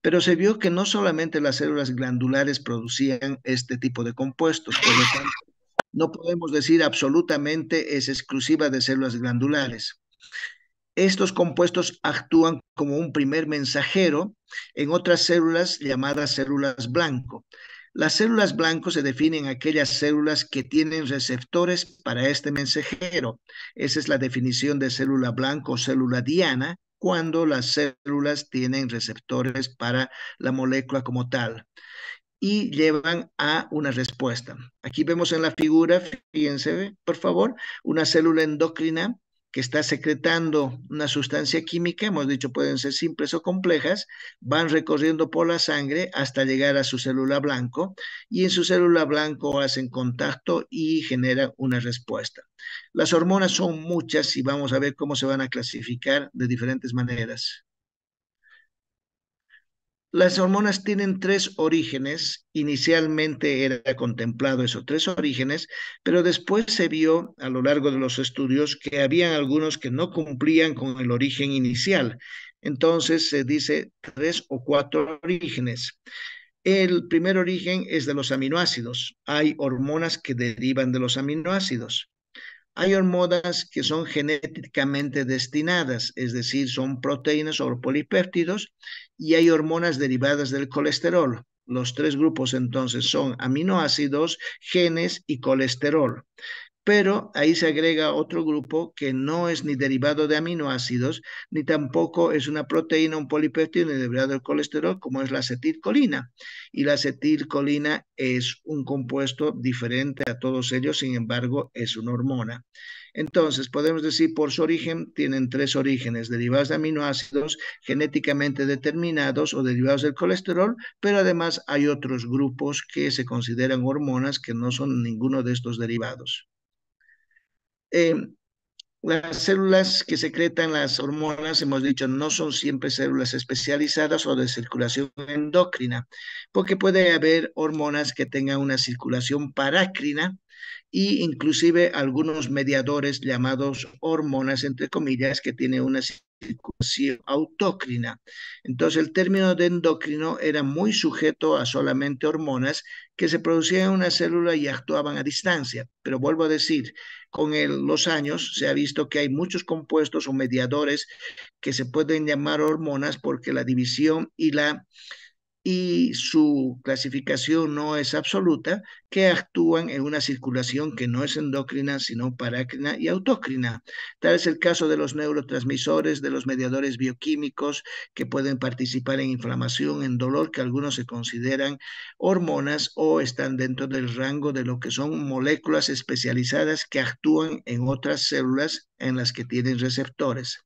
pero se vio que no solamente las células glandulares producían este tipo de compuestos, por lo tanto, no podemos decir absolutamente es exclusiva de células glandulares. Estos compuestos actúan como un primer mensajero en otras células llamadas células blanco. Las células blanco se definen aquellas células que tienen receptores para este mensajero. Esa es la definición de célula blanco o célula diana, cuando las células tienen receptores para la molécula como tal y llevan a una respuesta. Aquí vemos en la figura, fíjense por favor, una célula endocrina que está secretando una sustancia química, hemos dicho pueden ser simples o complejas, van recorriendo por la sangre hasta llegar a su célula blanco y en su célula blanco hacen contacto y generan una respuesta. Las hormonas son muchas y vamos a ver cómo se van a clasificar de diferentes maneras. Las hormonas tienen tres orígenes, inicialmente era contemplado esos tres orígenes, pero después se vio a lo largo de los estudios que había algunos que no cumplían con el origen inicial. Entonces se dice tres o cuatro orígenes. El primer origen es de los aminoácidos. Hay hormonas que derivan de los aminoácidos. Hay hormonas que son genéticamente destinadas, es decir, son proteínas o polipéptidos y hay hormonas derivadas del colesterol. Los tres grupos entonces son aminoácidos, genes y colesterol. Pero ahí se agrega otro grupo que no es ni derivado de aminoácidos, ni tampoco es una proteína, un ni derivado del colesterol, como es la acetilcolina. Y la acetilcolina es un compuesto diferente a todos ellos, sin embargo, es una hormona. Entonces, podemos decir por su origen, tienen tres orígenes, derivados de aminoácidos genéticamente determinados o derivados del colesterol, pero además hay otros grupos que se consideran hormonas que no son ninguno de estos derivados. Em, las células que secretan las hormonas, hemos dicho, no son siempre células especializadas o de circulación endocrina, porque puede haber hormonas que tengan una circulación parácrina e inclusive algunos mediadores llamados hormonas, entre comillas, que tienen una circulación autócrina. Entonces el término de endocrino era muy sujeto a solamente hormonas que se producían en una célula y actuaban a distancia. Pero vuelvo a decir, con los años se ha visto que hay muchos compuestos o mediadores que se pueden llamar hormonas porque la división y la y su clasificación no es absoluta, que actúan en una circulación que no es endócrina, sino parácrina y autócrina. Tal es el caso de los neurotransmisores, de los mediadores bioquímicos que pueden participar en inflamación, en dolor, que algunos se consideran hormonas o están dentro del rango de lo que son moléculas especializadas que actúan en otras células en las que tienen receptores.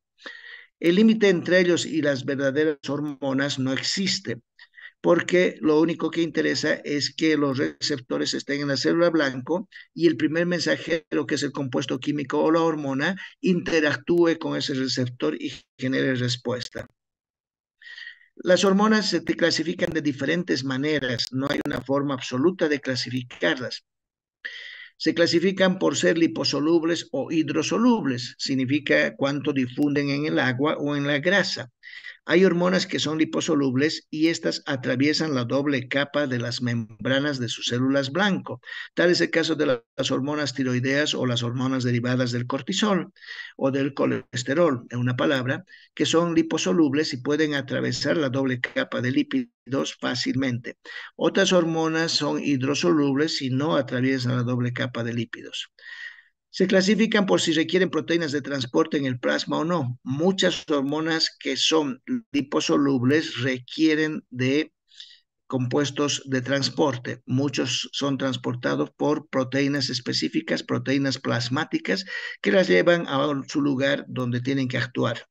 El límite entre ellos y las verdaderas hormonas no existe porque lo único que interesa es que los receptores estén en la célula blanco y el primer mensajero, que es el compuesto químico o la hormona, interactúe con ese receptor y genere respuesta. Las hormonas se clasifican de diferentes maneras, no hay una forma absoluta de clasificarlas. Se clasifican por ser liposolubles o hidrosolubles, significa cuánto difunden en el agua o en la grasa. Hay hormonas que son liposolubles y estas atraviesan la doble capa de las membranas de sus células blanco. Tal es el caso de las hormonas tiroideas o las hormonas derivadas del cortisol o del colesterol, en una palabra, que son liposolubles y pueden atravesar la doble capa de lípidos fácilmente. Otras hormonas son hidrosolubles y no atraviesan la doble capa de lípidos. Se clasifican por si requieren proteínas de transporte en el plasma o no. Muchas hormonas que son liposolubles requieren de compuestos de transporte. Muchos son transportados por proteínas específicas, proteínas plasmáticas, que las llevan a su lugar donde tienen que actuar.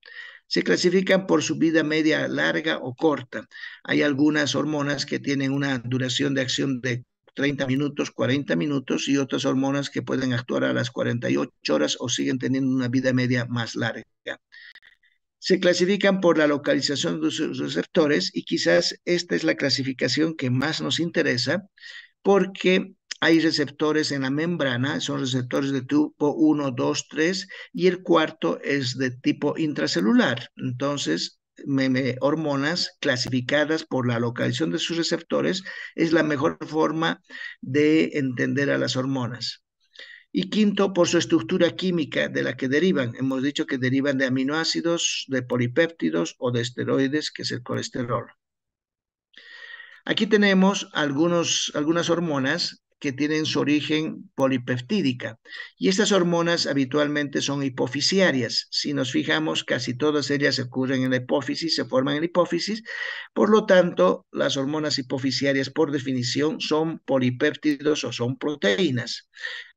Se clasifican por su vida media larga o corta. Hay algunas hormonas que tienen una duración de acción de 30 minutos, 40 minutos y otras hormonas que pueden actuar a las 48 horas o siguen teniendo una vida media más larga. Se clasifican por la localización de sus receptores y quizás esta es la clasificación que más nos interesa porque hay receptores en la membrana, son receptores de tipo 1, 2, 3 y el cuarto es de tipo intracelular. Entonces, hormonas clasificadas por la localización de sus receptores es la mejor forma de entender a las hormonas. Y quinto, por su estructura química de la que derivan. Hemos dicho que derivan de aminoácidos, de polipéptidos o de esteroides, que es el colesterol. Aquí tenemos algunos, algunas hormonas que tienen su origen polipeptídica. Y estas hormonas habitualmente son hipofisiarias. Si nos fijamos, casi todas ellas ocurren en la hipófisis, se forman en la hipófisis. Por lo tanto, las hormonas hipofisiarias, por definición, son polipéptidos o son proteínas.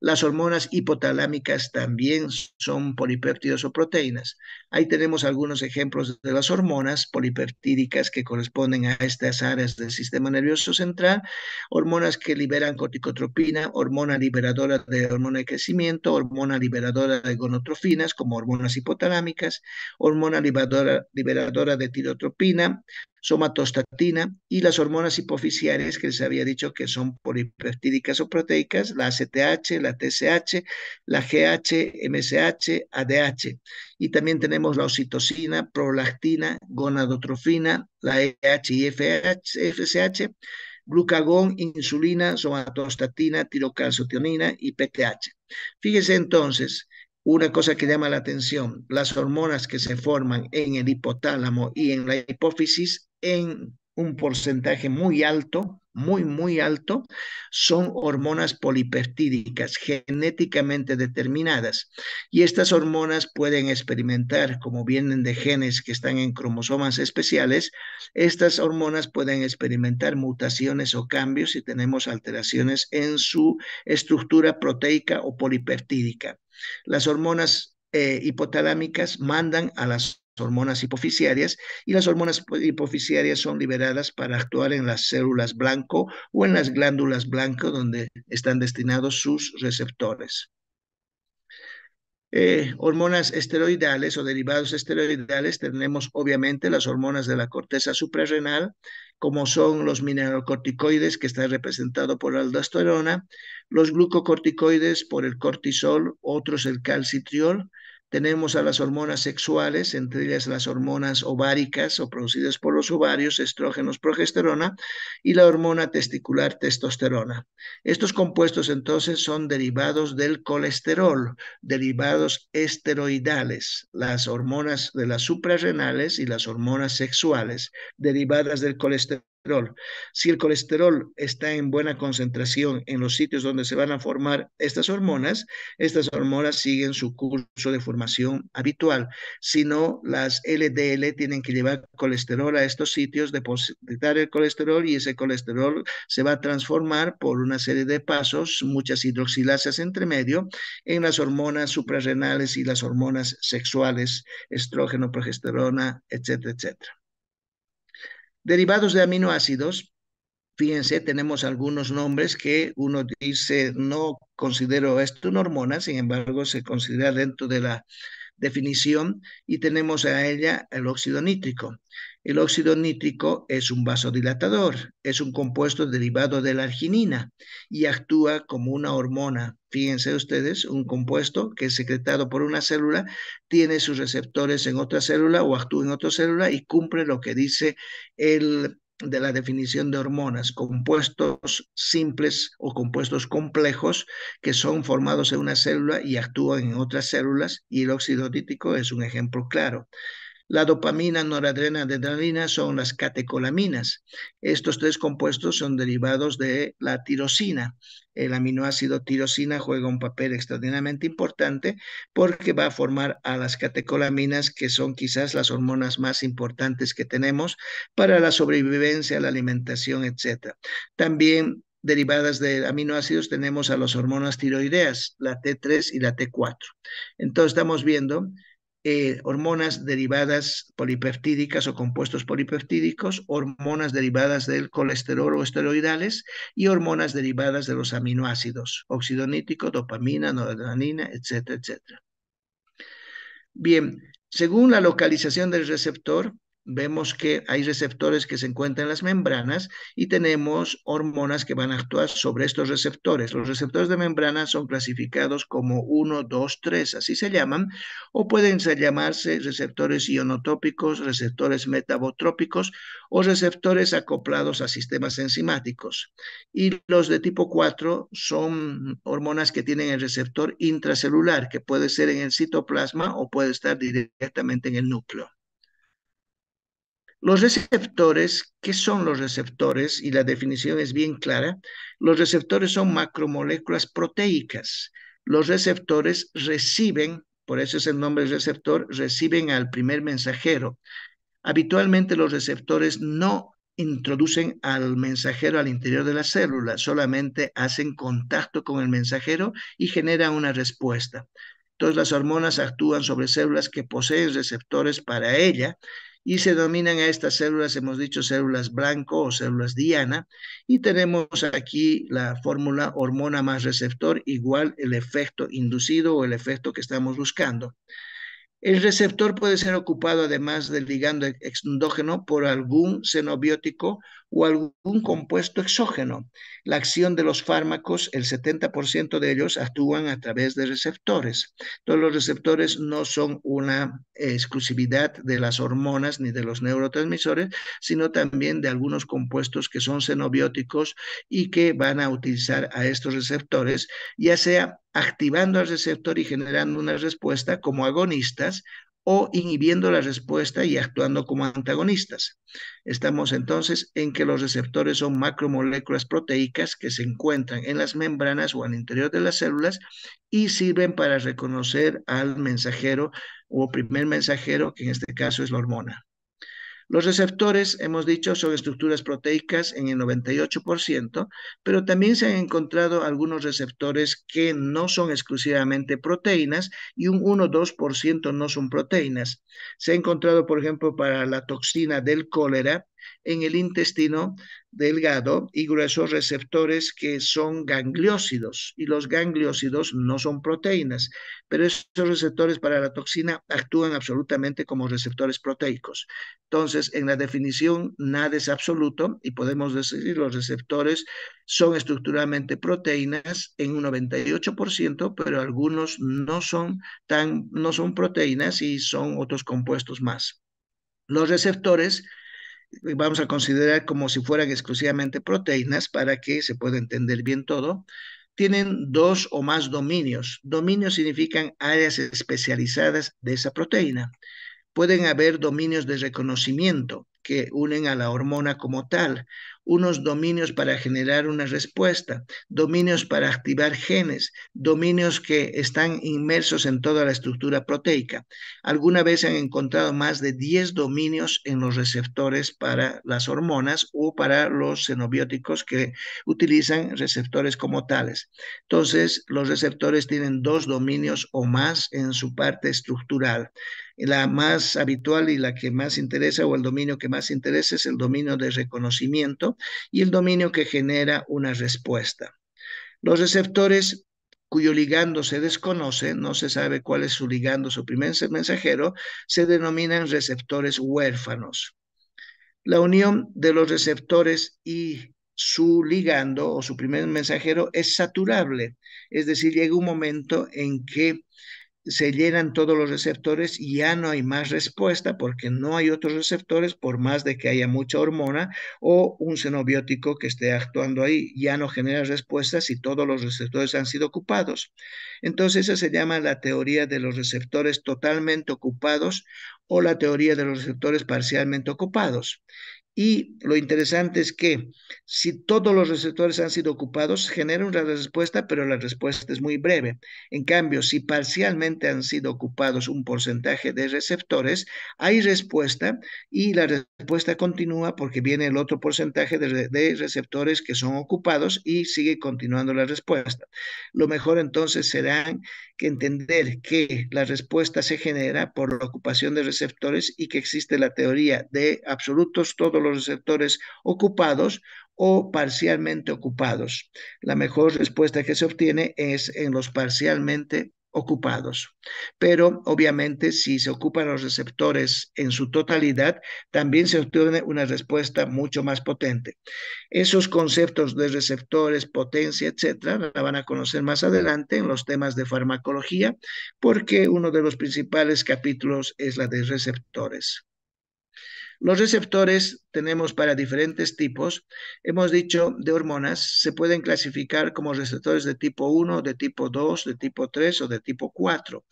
Las hormonas hipotalámicas también son polipéptidos o proteínas. Ahí tenemos algunos ejemplos de las hormonas polipeptídicas que corresponden a estas áreas del sistema nervioso central, hormonas que liberan corticotropina, hormona liberadora de hormona de crecimiento, hormona liberadora de gonotrofinas como hormonas hipotalámicas, hormona liberadora de tirotropina, somatostatina y las hormonas hipofisiarias que les había dicho que son polipeptídicas o proteicas, la ACTH, la TCH, la GH, MSH, ADH. Y también tenemos la oxitocina, prolactina, gonadotrofina, la EH y FSH, glucagón, insulina, somatostatina, tirocalcitonina y PTH. Fíjese entonces, una cosa que llama la atención, las hormonas que se forman en el hipotálamo y en la hipófisis en un porcentaje muy alto muy, muy alto son hormonas polipertídicas, genéticamente determinadas. Y estas hormonas pueden experimentar, como vienen de genes que están en cromosomas especiales, estas hormonas pueden experimentar mutaciones o cambios si tenemos alteraciones en su estructura proteica o polipertídica. Las hormonas eh, hipotalámicas mandan a las hormonas hipoficiarias y las hormonas hipoficiarias son liberadas para actuar en las células blanco o en las glándulas blanco donde están destinados sus receptores. Eh, hormonas esteroidales o derivados esteroidales, tenemos obviamente las hormonas de la corteza suprarrenal, como son los mineralocorticoides, que está representado por la aldosterona, los glucocorticoides por el cortisol, otros el calcitriol, tenemos a las hormonas sexuales, entre ellas las hormonas ováricas o producidas por los ovarios, estrógenos, progesterona, y la hormona testicular, testosterona. Estos compuestos entonces son derivados del colesterol, derivados esteroidales, las hormonas de las suprarrenales y las hormonas sexuales, derivadas del colesterol si el colesterol está en buena concentración en los sitios donde se van a formar estas hormonas, estas hormonas siguen su curso de formación habitual. Si no, las LDL tienen que llevar colesterol a estos sitios, depositar el colesterol y ese colesterol se va a transformar por una serie de pasos, muchas hidroxilasas entre medio, en las hormonas suprarrenales y las hormonas sexuales, estrógeno, progesterona, etcétera, etcétera. Derivados de aminoácidos, fíjense, tenemos algunos nombres que uno dice, no considero esto una hormona, sin embargo, se considera dentro de la definición y tenemos a ella el óxido nítrico. El óxido nítrico es un vasodilatador, es un compuesto derivado de la arginina y actúa como una hormona. Fíjense ustedes, un compuesto que es secretado por una célula tiene sus receptores en otra célula o actúa en otra célula y cumple lo que dice el de la definición de hormonas, compuestos simples o compuestos complejos que son formados en una célula y actúan en otras células y el óxido nítrico es un ejemplo claro. La dopamina, noradrenalina, adrenalina son las catecolaminas. Estos tres compuestos son derivados de la tirosina. El aminoácido tirosina juega un papel extraordinariamente importante porque va a formar a las catecolaminas, que son quizás las hormonas más importantes que tenemos para la sobrevivencia, la alimentación, etc. También derivadas de aminoácidos tenemos a las hormonas tiroideas, la T3 y la T4. Entonces estamos viendo eh, hormonas derivadas polipeptídicas o compuestos polipeptídicos, hormonas derivadas del colesterol o esteroidales y hormonas derivadas de los aminoácidos, óxido dopamina, noradrenalina, etcétera, etcétera. Bien, según la localización del receptor, vemos que hay receptores que se encuentran en las membranas y tenemos hormonas que van a actuar sobre estos receptores. Los receptores de membrana son clasificados como 1, 2, 3, así se llaman, o pueden llamarse receptores ionotópicos, receptores metabotrópicos o receptores acoplados a sistemas enzimáticos. Y los de tipo 4 son hormonas que tienen el receptor intracelular, que puede ser en el citoplasma o puede estar directamente en el núcleo. Los receptores, ¿qué son los receptores? Y la definición es bien clara. Los receptores son macromoléculas proteicas. Los receptores reciben, por eso es el nombre receptor, reciben al primer mensajero. Habitualmente los receptores no introducen al mensajero al interior de la célula, solamente hacen contacto con el mensajero y generan una respuesta. Entonces las hormonas actúan sobre células que poseen receptores para ella y se dominan a estas células, hemos dicho células blanco o células diana, y tenemos aquí la fórmula hormona más receptor igual el efecto inducido o el efecto que estamos buscando. El receptor puede ser ocupado además del ligando endógeno por algún xenobiótico o algún compuesto exógeno. La acción de los fármacos, el 70% de ellos actúan a través de receptores. Todos los receptores no son una exclusividad de las hormonas ni de los neurotransmisores, sino también de algunos compuestos que son xenobióticos y que van a utilizar a estos receptores, ya sea activando al receptor y generando una respuesta como agonistas o inhibiendo la respuesta y actuando como antagonistas. Estamos entonces en que los receptores son macromoléculas proteicas que se encuentran en las membranas o al interior de las células y sirven para reconocer al mensajero o primer mensajero, que en este caso es la hormona. Los receptores, hemos dicho, son estructuras proteicas en el 98%, pero también se han encontrado algunos receptores que no son exclusivamente proteínas y un 1-2% no son proteínas. Se ha encontrado, por ejemplo, para la toxina del cólera, en el intestino delgado y gruesos receptores que son gangliósidos. Y los gangliósidos no son proteínas, pero esos receptores para la toxina actúan absolutamente como receptores proteicos. Entonces, en la definición, nada es absoluto y podemos decir los receptores son estructuralmente proteínas en un 98%, pero algunos no son tan, no son proteínas y son otros compuestos más. Los receptores eh, vamos a considerar como si fueran exclusivamente proteínas para que se pueda entender bien todo, tienen dos o más dominios. Dominios significan áreas especializadas de esa proteína. Pueden haber dominios de reconocimiento, que unen a la hormona como tal, unos dominios para generar una respuesta, dominios para activar genes, dominios que están inmersos en toda la estructura proteica. Alguna vez se han encontrado más de 10 dominios en los receptores para las hormonas o para los xenobióticos que utilizan receptores como tales. Entonces, los receptores tienen dos dominios o más en su parte estructural. La más habitual y la que más interesa o el dominio que más intereses el dominio de reconocimiento y el dominio que genera una respuesta. Los receptores cuyo ligando se desconoce, no se sabe cuál es su ligando, su primer mensajero, se denominan receptores huérfanos. La unión de los receptores y su ligando o su primer mensajero es saturable, es decir, llega un momento en que se llenan todos los receptores y ya no hay más respuesta porque no hay otros receptores por más de que haya mucha hormona o un xenobiótico que esté actuando ahí, ya no genera respuestas si todos los receptores han sido ocupados. Entonces esa se llama la teoría de los receptores totalmente ocupados o la teoría de los receptores parcialmente ocupados. Y lo interesante es que si todos los receptores han sido ocupados, genera una respuesta, pero la respuesta es muy breve. En cambio, si parcialmente han sido ocupados un porcentaje de receptores, hay respuesta y la respuesta continúa porque viene el otro porcentaje de, receptores que son ocupados y sigue continuando la respuesta. Lo mejor entonces será que entender que la respuesta se genera por la ocupación de receptores y que existe la teoría de absolutos todos los receptores ocupados o parcialmente ocupados. La mejor respuesta que se obtiene es en los parcialmente ocupados. Pero obviamente si se ocupan los receptores en su totalidad, también se obtiene una respuesta mucho más potente. Esos conceptos de receptores, potencia, etcétera, la van a conocer más adelante en los temas de farmacología, porque uno de los principales capítulos es la de receptores. Los receptores tenemos para diferentes tipos. Hemos dicho de hormonas, se pueden clasificar como receptores de tipo 1, de tipo 2, de tipo 3 o de tipo 4.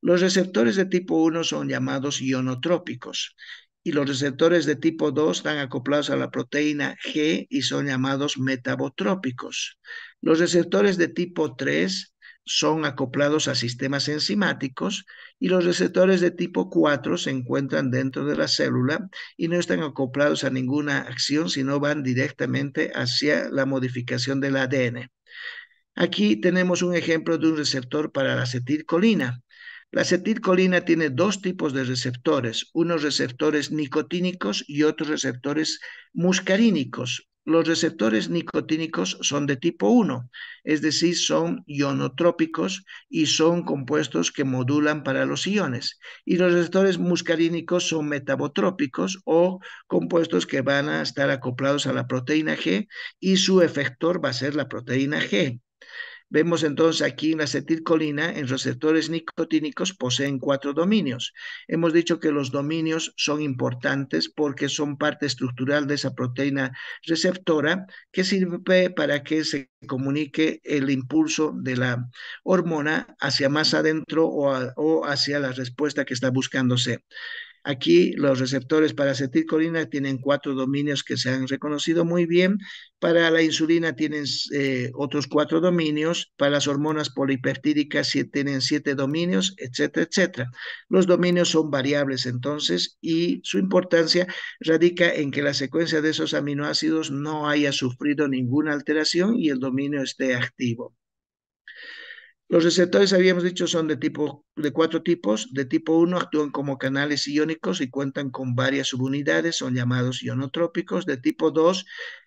Los receptores de tipo 1 son llamados ionotrópicos y los receptores de tipo 2 están acoplados a la proteína G y son llamados metabotrópicos. Los receptores de tipo 3 son acoplados a sistemas enzimáticos y los receptores de tipo 4 se encuentran dentro de la célula y no están acoplados a ninguna acción, sino van directamente hacia la modificación del ADN. Aquí tenemos un ejemplo de un receptor para la acetilcolina. La acetilcolina tiene dos tipos de receptores, unos receptores nicotínicos y otros receptores muscarínicos. Los receptores nicotínicos son de tipo 1, es decir, son ionotrópicos y son compuestos que modulan para los iones. Y los receptores muscarínicos son metabotrópicos o compuestos que van a estar acoplados a la proteína G y su efector va a ser la proteína G. Vemos entonces aquí en la acetilcolina, en receptores nicotínicos, poseen cuatro dominios. Hemos dicho que los dominios son importantes porque son parte estructural de esa proteína receptora que sirve para que se comunique el impulso de la hormona hacia más adentro o, o hacia la respuesta que está buscándose. Aquí los receptores para acetilcolina tienen cuatro dominios que se han reconocido muy bien. Para la insulina tienen eh, otros cuatro dominios. Para las hormonas polipeptídicas tienen siete dominios, etcétera, etcétera. Los dominios son variables entonces y su importancia radica en que la secuencia de esos aminoácidos no haya sufrido ninguna alteración y el dominio esté activo. Los receptores, habíamos dicho, son de, tipo, de cuatro tipos. De tipo 1 actúan como canales iónicos y cuentan con varias subunidades, son llamados ionotrópicos. De tipo 2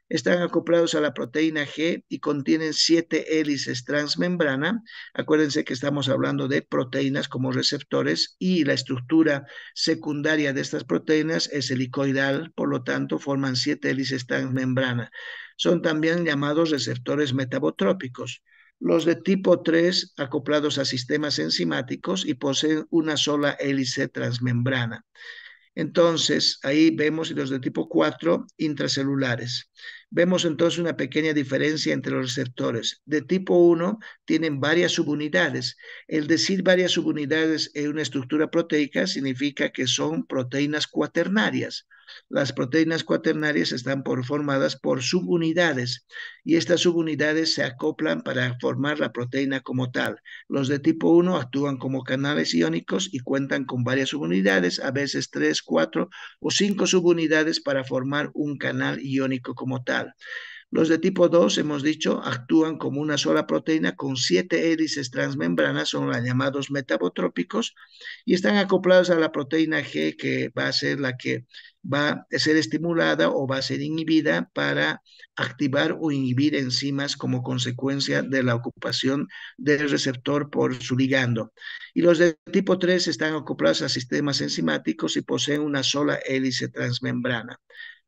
están acoplados a la proteína G y contienen siete hélices transmembrana. Acuérdense que estamos hablando de proteínas como receptores y la estructura secundaria de estas proteínas es helicoidal, por lo tanto forman siete hélices transmembrana. Son también llamados receptores metabotrópicos. Los de tipo 3 acoplados a sistemas enzimáticos y poseen una sola hélice transmembrana. Entonces, ahí vemos los de tipo 4 intracelulares. Vemos entonces una pequeña diferencia entre los receptores. De tipo 1 tienen varias subunidades. El decir varias subunidades en una estructura proteica significa que son proteínas cuaternarias. Las proteínas cuaternarias están por, formadas por subunidades y estas subunidades se acoplan para formar la proteína como tal. Los de tipo 1 actúan como canales iónicos y cuentan con varias subunidades, a veces 3, 4 o 5 subunidades para formar un canal iónico como tal. Los de tipo 2, hemos dicho, actúan como una sola proteína con siete hélices transmembranas, son las llamados metabotrópicos, y están acoplados a la proteína G, que va a ser la que va a ser estimulada o va a ser inhibida para activar o inhibir enzimas como consecuencia de la ocupación del receptor por su ligando. Y los de tipo 3 están acoplados a sistemas enzimáticos y poseen una sola hélice transmembrana.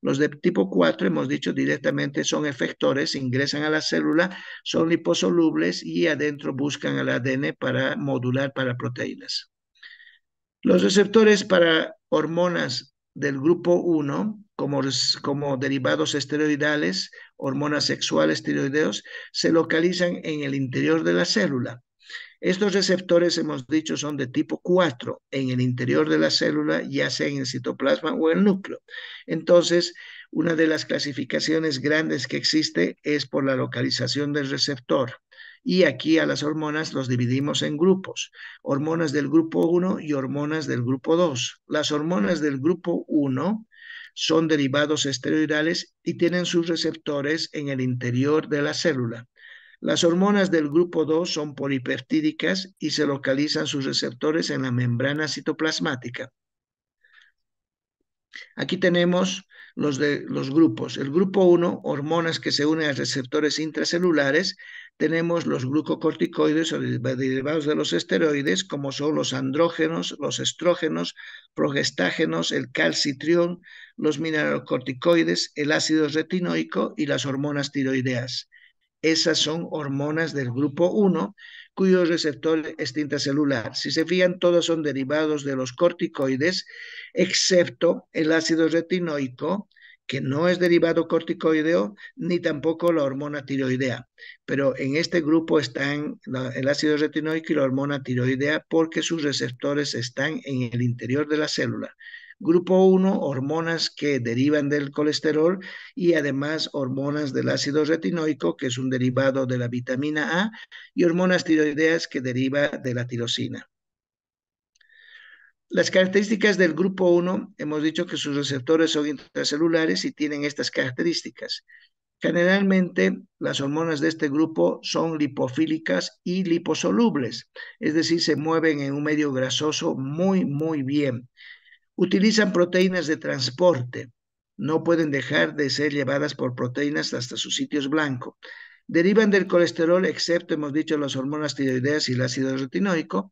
Los de tipo 4, hemos dicho directamente, son efectores, ingresan a la célula, son liposolubles y adentro buscan al ADN para modular para proteínas. Los receptores para hormonas del grupo 1, como, como derivados esteroidales, hormonas sexuales esteroideos, se localizan en el interior de la célula. Estos receptores, hemos dicho, son de tipo 4 en el interior de la célula, ya sea en el citoplasma o el núcleo. Entonces, una de las clasificaciones grandes que existe es por la localización del receptor. Y aquí a las hormonas los dividimos en grupos, hormonas del grupo 1 y hormonas del grupo 2. Las hormonas del grupo 1 son derivados esteroidales y tienen sus receptores en el interior de la célula. Las hormonas del grupo 2 son polipertídicas y se localizan sus receptores en la membrana citoplasmática. Aquí tenemos los, de, los grupos. El grupo 1, hormonas que se unen a receptores intracelulares. Tenemos los glucocorticoides o derivados de los esteroides, como son los andrógenos, los estrógenos, progestágenos, el calcitrión, los mineralocorticoides, el ácido retinoico y las hormonas tiroideas. Esas son hormonas del grupo 1 cuyo receptor es tinta celular. Si se fijan, todos son derivados de los corticoides, excepto el ácido retinoico, que no es derivado corticoideo, ni tampoco la hormona tiroidea. Pero en este grupo están el ácido retinoico y la hormona tiroidea porque sus receptores están en el interior de la célula. Grupo 1, hormonas que derivan del colesterol y además hormonas del ácido retinoico, que es un derivado de la vitamina A, y hormonas tiroideas que deriva de la tirosina. Las características del grupo 1, hemos dicho que sus receptores son intracelulares y tienen estas características. Generalmente, las hormonas de este grupo son lipofílicas y liposolubles, es decir, se mueven en un medio grasoso muy, muy bien. Utilizan proteínas de transporte. No pueden dejar de ser llevadas por proteínas hasta sus sitios blancos. Derivan del colesterol, excepto, hemos dicho, las hormonas tiroideas y el ácido retinoico,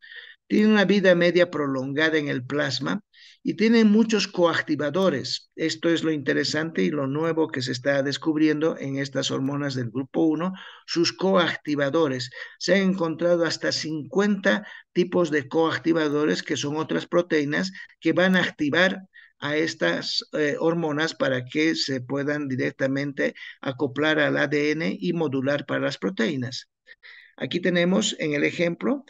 tiene una vida media prolongada en el plasma y tiene muchos coactivadores. Esto es lo interesante y lo nuevo que se está descubriendo en estas hormonas del grupo 1, sus coactivadores. Se han encontrado hasta 50 tipos de coactivadores que son otras proteínas que van a activar a estas eh, hormonas para que se puedan directamente acoplar al ADN y modular para las proteínas. Aquí tenemos en el ejemplo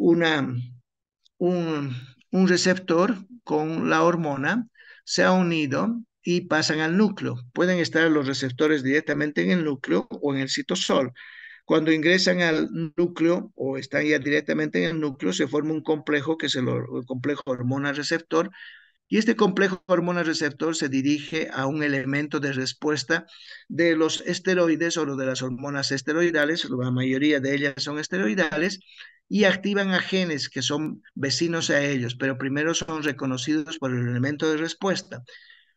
una un, receptor con la hormona, se ha unido y pasan al núcleo. Pueden estar los receptores directamente en el núcleo o en el citosol. Cuando ingresan al núcleo o están ya directamente en el núcleo, se forma un complejo que es el, el complejo hormona receptor. Y este complejo hormona receptor se dirige a un elemento de respuesta de los esteroides o de las hormonas esteroidales, la mayoría de ellas son esteroidales, y activan a genes que son vecinos a ellos, pero primero son reconocidos por el elemento de respuesta.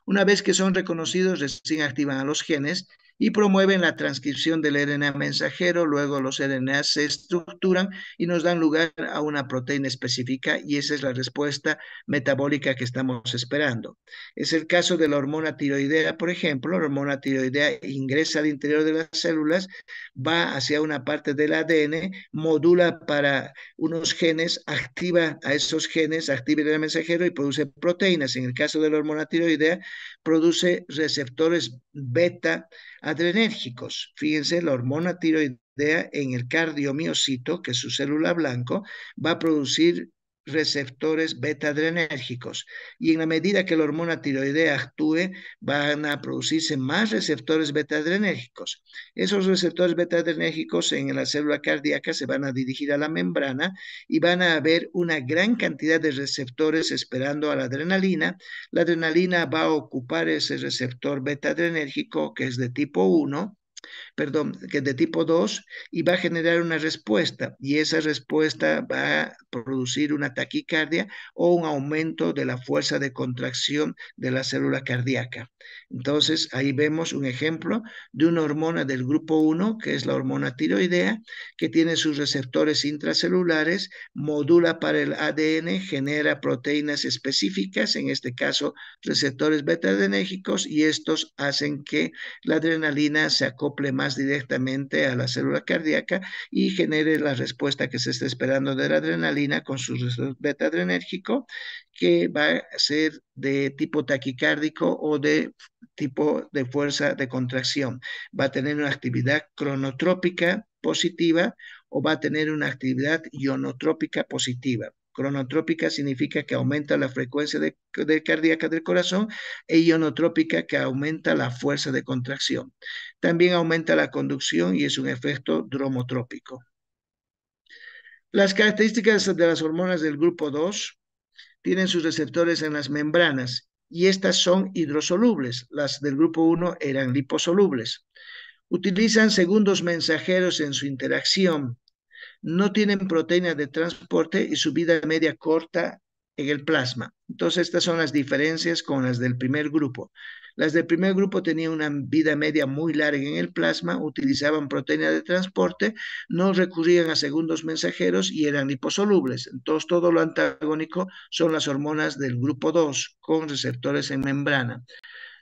Una vez que son reconocidos, recién activan a los genes y promueven la transcripción del RNA mensajero, luego los RNAs se estructuran y nos dan lugar a una proteína específica y esa es la respuesta metabólica que estamos esperando. Es el caso de la hormona tiroidea, por ejemplo, la hormona tiroidea ingresa al interior de las células, va hacia una parte del ADN, modula para unos genes, activa a esos genes, activa el mensajero y produce proteínas. En el caso de la hormona tiroidea, produce receptores beta adrenérgicos. Fíjense, la hormona tiroidea en el cardiomiocito, que es su célula blanco, va a producir receptores beta-adrenérgicos. Y en la medida que la hormona tiroidea actúe, van a producirse más receptores beta-adrenérgicos. Esos receptores beta-adrenérgicos en la célula cardíaca se van a dirigir a la membrana y van a haber una gran cantidad de receptores esperando a la adrenalina. La adrenalina va a ocupar ese receptor beta-adrenérgico que es de tipo 1 perdón, que de tipo 2 y va a generar una respuesta y esa respuesta va a producir una taquicardia o un aumento de la fuerza de contracción de la célula cardíaca. Entonces, ahí vemos un ejemplo de una hormona del grupo 1, que es la hormona tiroidea, que tiene sus receptores intracelulares, modula para el ADN, genera proteínas específicas, en este caso receptores beta-adrenérgicos, y estos hacen que la adrenalina se acople más directamente a la célula cardíaca y genere la respuesta que se está esperando de la adrenalina con su beta adrenérgico, que va a ser de tipo taquicárdico o de tipo de fuerza de contracción. Va a tener una actividad cronotrópica positiva o va a tener una actividad ionotrópica positiva. Cronotrópica significa que aumenta la frecuencia de, cardíaca del corazón e ionotrópica que aumenta la fuerza de contracción. También aumenta la conducción y es un efecto dromotrópico. Las características de las hormonas del grupo 2 tienen sus receptores en las membranas y estas son hidrosolubles. Las del grupo 1 eran liposolubles. Utilizan segundos mensajeros en su interacción no tienen proteínas de transporte y su vida media corta en el plasma. Entonces, estas son las diferencias con las del primer grupo. Las del primer grupo tenían una vida media muy larga en el plasma, utilizaban proteínas de transporte, no recurrían a segundos mensajeros y eran liposolubles. Entonces, todo lo antagónico son las hormonas del grupo 2 con receptores en membrana.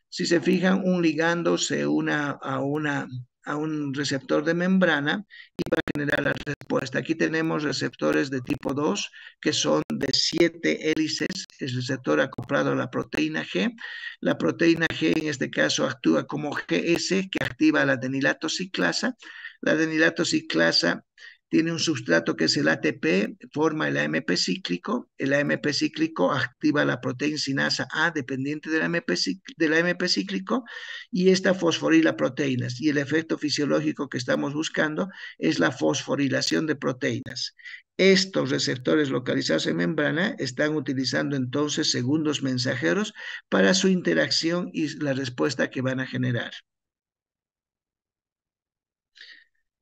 Si se fijan, un ligando se una a una a un receptor de membrana y va a generar la respuesta. Aquí tenemos receptores de tipo 2 que son de 7 hélices, el receptor ha a la proteína G. La proteína G en este caso actúa como GS que activa la adenilato ciclasa. La adenilato ciclasa tiene un sustrato que es el ATP, forma el AMP cíclico, el AMP cíclico activa la proteína sinasa A dependiente del AMP, cíclico y esta fosforila proteínas. Y el efecto fisiológico que estamos buscando es la fosforilación de proteínas. Estos receptores localizados en membrana están utilizando entonces segundos mensajeros para su interacción y la respuesta que van a generar.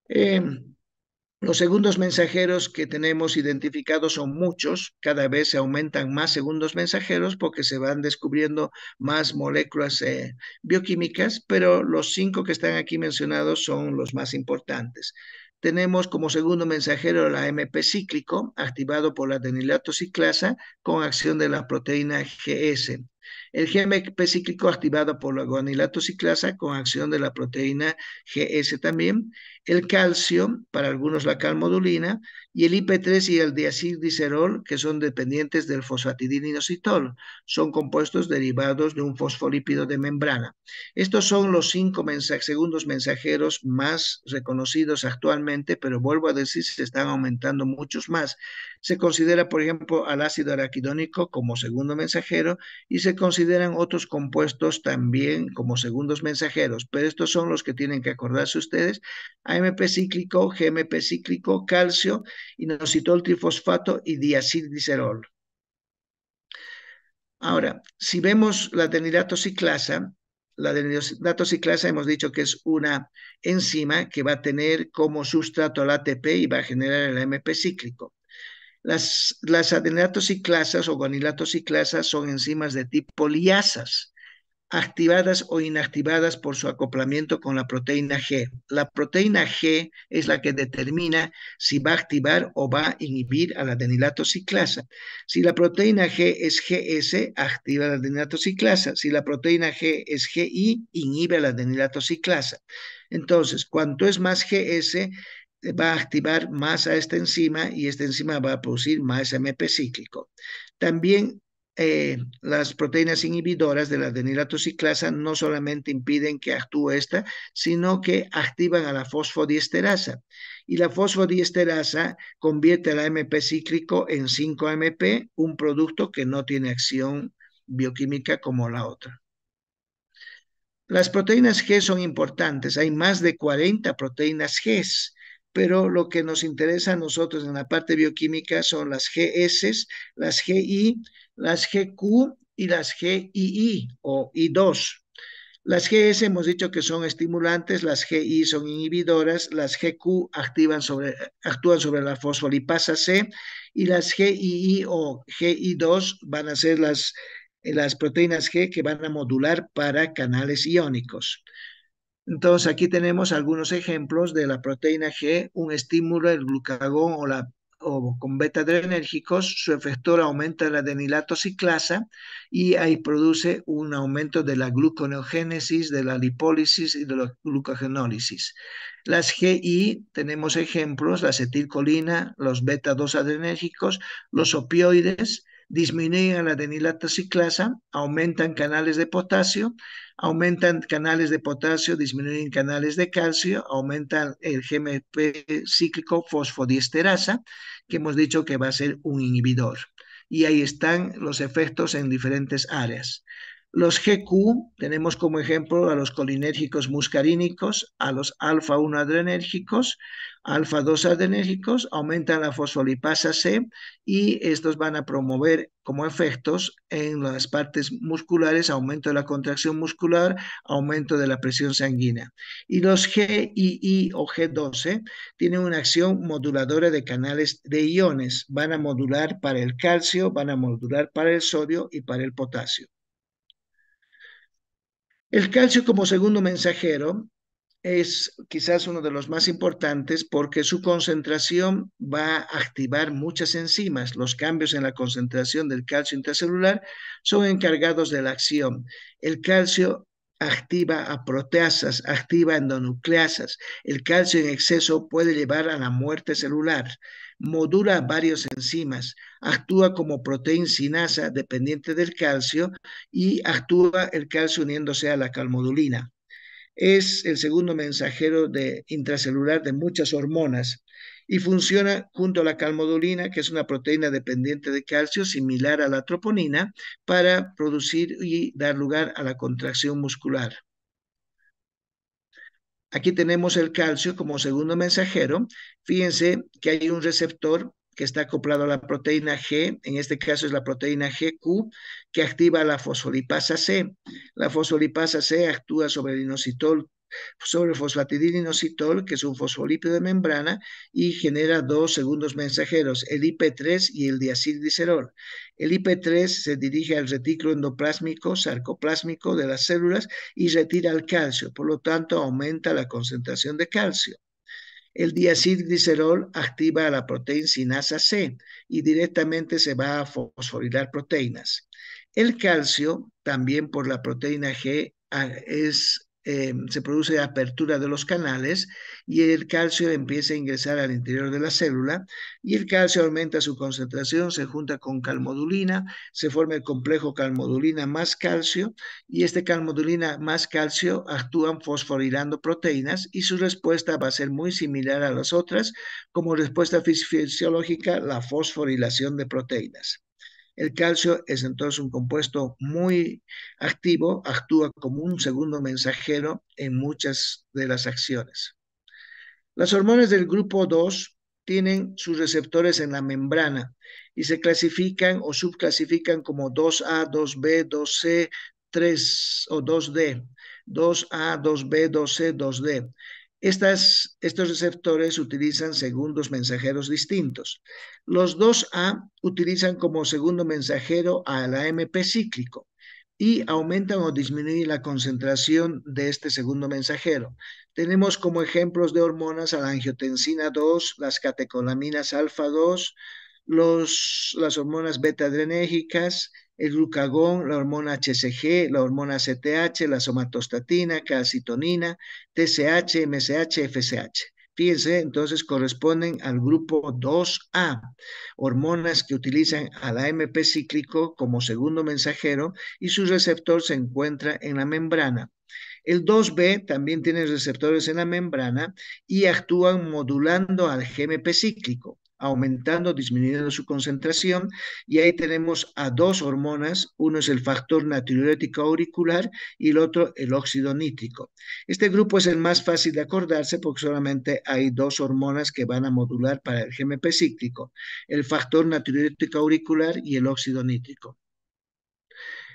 Em, los segundos mensajeros que tenemos identificados son muchos, cada vez se aumentan más segundos mensajeros porque se van descubriendo más moléculas eh, bioquímicas, pero los cinco que están aquí mencionados son los más importantes. Tenemos como segundo mensajero el AMP cíclico, activado por la adenilato ciclasa con acción de la proteína GS. El GMP cíclico activado por la guanilato con acción de la proteína GS también, el calcio, para algunos la calmodulina, y el IP3 y el diacilglicerol, que son dependientes del fosfatidinocitol, son compuestos derivados de un fosfolípido de membrana. Estos son los cinco segundos mensajeros más reconocidos actualmente, pero vuelvo a decir, se están aumentando muchos más. Se considera, por ejemplo, al ácido araquidónico como segundo mensajero y se consideran otros compuestos también como segundos mensajeros, pero estos son los que tienen que acordarse ustedes. AMP cíclico, GMP cíclico, calcio, inositol trifosfato y diacilglicerol. Ahora, si vemos la ciclasa, la ciclasa hemos dicho que es una enzima que va a tener como sustrato el ATP y va a generar el AMP cíclico. Las, las o guanilatociclasas son enzimas de tipo liasas, activadas o inactivadas por su acoplamiento con la proteína G. La proteína G es la que determina si va a activar o va a inhibir a la Si la proteína G es GS, activa la adenilatociclasa. Si la proteína G es GI, inhibe la adenilatociclasa. Entonces, cuanto es más GS, eh, va a activar más a esta enzima y esta enzima va a producir más MP cíclico. También eh, las proteínas inhibidoras de la adenilatociclasa no solamente impiden que actúe esta, sino que activan a la fosfodiesterasa. Y la fosfodiesterasa convierte la AMP cíclico en 5 mp un producto que no tiene acción bioquímica como la otra. Las proteínas G son importantes. Hay más de 40 proteínas G pero lo que nos interesa a nosotros en la parte bioquímica son las GS, las GI, las GQ y las GII o I2. Las GS hemos dicho que son estimulantes, las GI son inhibidoras, las GQ sobre, actúan sobre la fosfolipasa C y las GII o GI2 van a ser las proteínas G que van a modular para canales iónicos. Entonces aquí tenemos algunos ejemplos de la proteína G, un estímulo, el glucagón o, con beta adrenérgicos, su efector aumenta la adenilato ciclasa y ahí produce un aumento de la gluconeogénesis, de la lipólisis y de la glucogenólisis. Las GI tenemos ejemplos, la acetilcolina, los beta 2 adrenérgicos, los opioides, disminuyen la adenilato ciclasa, aumentan canales de potasio, aumentan canales de potasio, disminuyen canales de calcio, aumentan el GMP cíclico fosfodiesterasa, que hemos dicho que va a ser un inhibidor. Y ahí están los efectos en diferentes áreas. Los GQ tenemos como ejemplo a los colinérgicos muscarínicos, a los alfa-1 adrenérgicos, alfa-2 adrenérgicos, aumentan la fosfolipasa C y estos van a promover como efectos en las partes musculares aumento de la contracción muscular, aumento de la presión sanguínea. Y los GII o G12 tienen una acción moduladora de canales de iones, van a modular para el calcio, van a modular para el sodio y para el potasio. El calcio como segundo mensajero es quizás uno de los más importantes porque su concentración va a activar muchas enzimas. Los cambios en la concentración del calcio intracelular son encargados de la acción. El calcio activa a proteasas, activa endonucleasas. El calcio en exceso puede llevar a la muerte celular modula varios enzimas, actúa como sinasa dependiente del calcio y actúa el calcio uniéndose a la calmodulina. Es el segundo mensajero de, intracelular de muchas hormonas y funciona junto a la calmodulina, que es una proteína dependiente de calcio similar a la troponina, para producir y dar lugar a la contracción muscular. Aquí tenemos el calcio como segundo mensajero Fíjense que hay un receptor que está acoplado a la proteína G, en este caso es la proteína GQ, que activa la fosfolipasa C. La fosfolipasa C actúa sobre el inositol, sobre fosfatidilinositol, que es un fosfolípido de membrana, y genera dos segundos mensajeros, el IP3 y el diacilglicerol. El IP3 se dirige al retículo endoplásmico, sarcoplásmico de las células y retira el calcio, por lo tanto aumenta la concentración de calcio. El diacilglicerol activa la proteína sinasa C y directamente se va a fosforilar proteínas. El calcio, también por la proteína G, ah, es eh, se produce apertura de los canales y el calcio empieza a ingresar al interior de la célula y el calcio aumenta su concentración, se junta con calmodulina, se forma el complejo calmodulina más calcio y este calmodulina más calcio actúan fosforilando proteínas y su respuesta va a ser muy similar a las otras como respuesta fisiológica la fosforilación de proteínas. El calcio es entonces un compuesto muy activo, actúa como un segundo mensajero en muchas de las acciones. Las hormonas del grupo 2 tienen sus receptores en la membrana y se clasifican o subclasifican como 2A, 2B, 2C, 3 o 2D, 2A, 2B, 2C, 2D estos receptores utilizan segundos mensajeros distintos. Los 2A utilizan como segundo mensajero al AMP cíclico y aumentan o disminuyen la concentración de este segundo mensajero. Tenemos como ejemplos de hormonas a la angiotensina 2, las catecolaminas alfa 2, las hormonas beta-adrenérgicas, el glucagón, la hormona HCG, la hormona CTH, la somatostatina, calcitonina, TSH, MSH, FSH. Fíjense, entonces corresponden al grupo 2A, hormonas que utilizan al AMP cíclico como segundo mensajero y su receptor se encuentra en la membrana. El 2B también tiene receptores en la membrana y actúan modulando al GMP cíclico aumentando, disminuyendo su concentración. Y ahí tenemos a dos hormonas, uno es el factor natriurético auricular y el otro el óxido nítrico. Este grupo es el más fácil de acordarse porque solamente hay dos hormonas que van a modular para el GMP cíclico, el factor natriurético auricular y el óxido nítrico.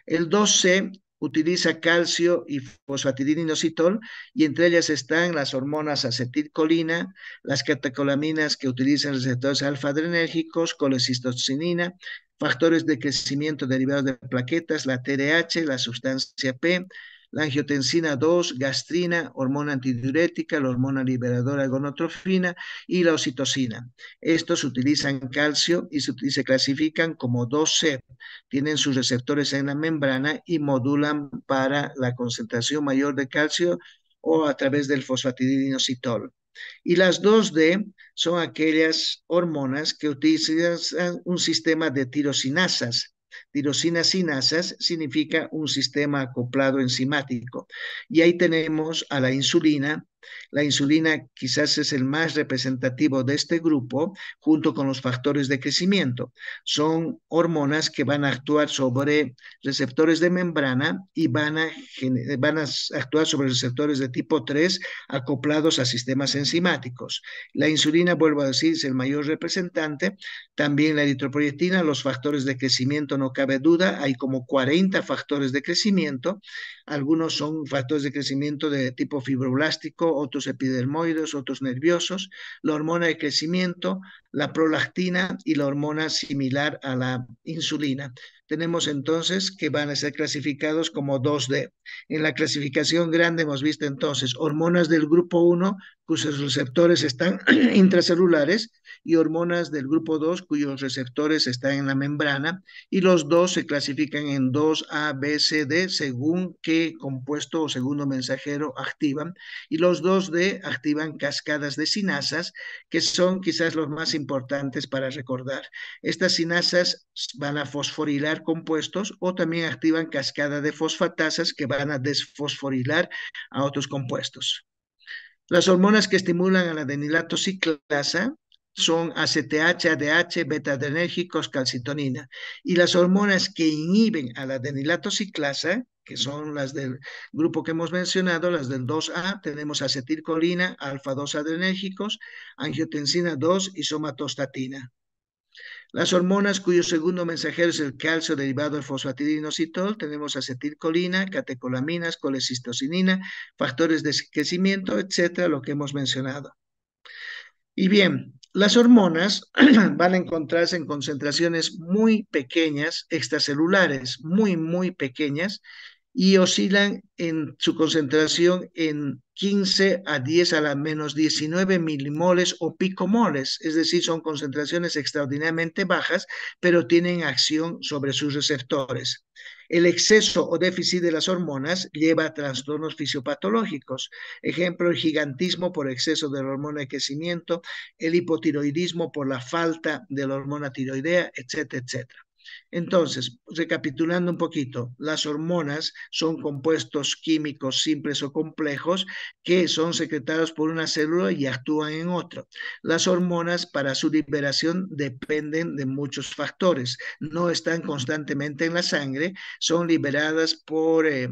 El 2C utiliza calcio y fosfatidilinositol y entre ellas están las hormonas acetilcolina, las catecolaminas que utilizan receptores alfa-adrenérgicos, colecistocinina, factores de crecimiento derivados de plaquetas, la trH la sustancia P, la angiotensina 2, gastrina, hormona antidiurética, la hormona liberadora gonotrofina y la oxitocina. Estos utilizan calcio y se, clasifican como 2C. Tienen sus receptores en la membrana y modulan para la concentración mayor de calcio o a través del fosfatidinocitol. Y las 2D son aquellas hormonas que utilizan un sistema de tirosinasas Tirosina sinasas significa un sistema acoplado enzimático. Y ahí tenemos a la insulina la insulina quizás es el más representativo de este grupo, junto con los factores de crecimiento. Son hormonas que van a actuar sobre receptores de membrana y van a, van a actuar sobre receptores de tipo 3 acoplados a sistemas enzimáticos. La insulina, vuelvo a decir, es el mayor representante. También la eritropoyetina, los factores de crecimiento, no cabe duda, hay como 40 factores de crecimiento. Algunos son factores de crecimiento de tipo fibroblástico, otros epidermoides, otros nerviosos, la hormona de crecimiento, la prolactina y la hormona similar a la insulina tenemos entonces que van a ser clasificados como 2D. En la clasificación grande hemos visto entonces hormonas del grupo 1 cuyos receptores están intracelulares y hormonas del grupo 2 cuyos receptores están en la membrana y los dos se clasifican en 2A, B, C, D según qué compuesto o segundo mensajero activan y los 2D activan cascadas de sinasas que son quizás los más importantes para recordar. Estas sinasas van a fosforilar compuestos o también activan cascada de fosfatasas que van a desfosforilar a otros compuestos. Las hormonas que estimulan a la adenilato ciclasa son ACTH, ADH, beta-adrenérgicos, calcitonina. Y las hormonas que inhiben a la adenilato ciclasa, que son las del grupo que hemos mencionado, las del 2A, tenemos acetilcolina, alfa-2 adrenérgicos, angiotensina 2 y somatostatina. Las hormonas cuyo segundo mensajero es el calcio derivado del fosfatidinositol, tenemos acetilcolina, catecolaminas, colecistocinina, factores de crecimiento, etcétera, lo que hemos mencionado. Y bien, las hormonas van a encontrarse en concentraciones muy pequeñas, extracelulares, muy, muy pequeñas, y oscilan en su concentración en 15 a 10 a la menos 19 milimoles o picomoles, es decir, son concentraciones extraordinariamente bajas, pero tienen acción sobre sus receptores. El exceso o déficit de las hormonas lleva a trastornos fisiopatológicos. Ejemplo, el gigantismo por exceso de la hormona de crecimiento, el hipotiroidismo por la falta de la hormona tiroidea, etcétera, etcétera. Entonces, recapitulando un poquito, las hormonas son compuestos químicos simples o complejos que son secretados por una célula y actúan en otra. Las hormonas para su liberación dependen de muchos factores. No están constantemente en la sangre, son liberadas por... Eh,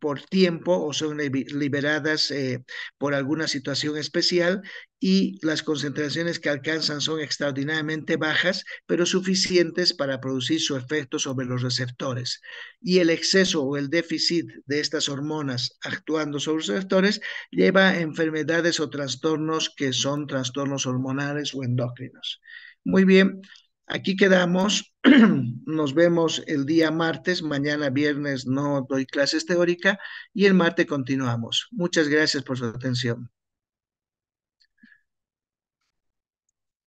por tiempo o son liberadas eh, por alguna situación especial y las concentraciones que alcanzan son extraordinariamente bajas, pero suficientes para producir su efecto sobre los receptores. Y el exceso o el déficit de estas hormonas actuando sobre los receptores lleva a enfermedades o trastornos que son trastornos hormonales o endócrinos. Muy bien, Aquí quedamos, nos vemos el día martes, mañana viernes no doy clases teórica y el martes continuamos. Muchas gracias por su atención.